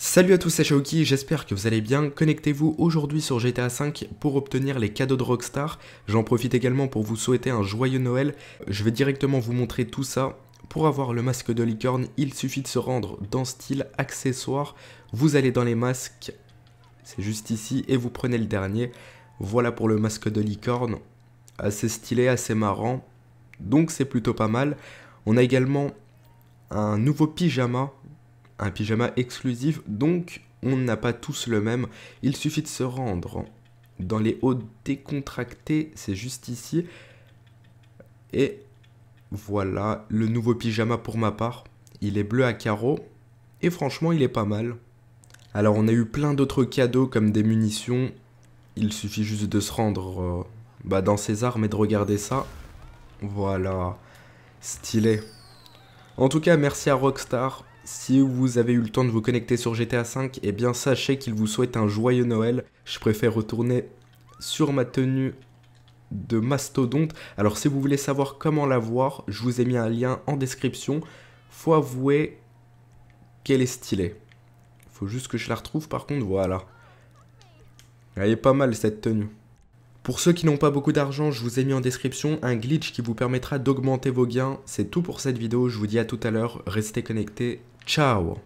Salut à tous, c'est Shaoki, j'espère que vous allez bien. Connectez-vous aujourd'hui sur GTA V pour obtenir les cadeaux de Rockstar. J'en profite également pour vous souhaiter un joyeux Noël. Je vais directement vous montrer tout ça. Pour avoir le masque de licorne, il suffit de se rendre dans style accessoire. Vous allez dans les masques, c'est juste ici, et vous prenez le dernier. Voilà pour le masque de licorne. Assez stylé, assez marrant. Donc c'est plutôt pas mal. On a également un nouveau pyjama un pyjama exclusif, donc on n'a pas tous le même. Il suffit de se rendre dans les hauts décontractés, c'est juste ici. Et voilà, le nouveau pyjama pour ma part. Il est bleu à carreaux, et franchement il est pas mal. Alors on a eu plein d'autres cadeaux comme des munitions. Il suffit juste de se rendre euh, bah, dans ses armes et de regarder ça. Voilà, stylé. En tout cas, merci à Rockstar si vous avez eu le temps de vous connecter sur GTA V, eh bien sachez qu'il vous souhaite un joyeux Noël. Je préfère retourner sur ma tenue de mastodonte. Alors si vous voulez savoir comment la voir, je vous ai mis un lien en description. Faut avouer qu'elle est stylée. Faut juste que je la retrouve par contre, voilà. Elle est pas mal cette tenue. Pour ceux qui n'ont pas beaucoup d'argent, je vous ai mis en description un glitch qui vous permettra d'augmenter vos gains. C'est tout pour cette vidéo, je vous dis à tout à l'heure, restez connectés, ciao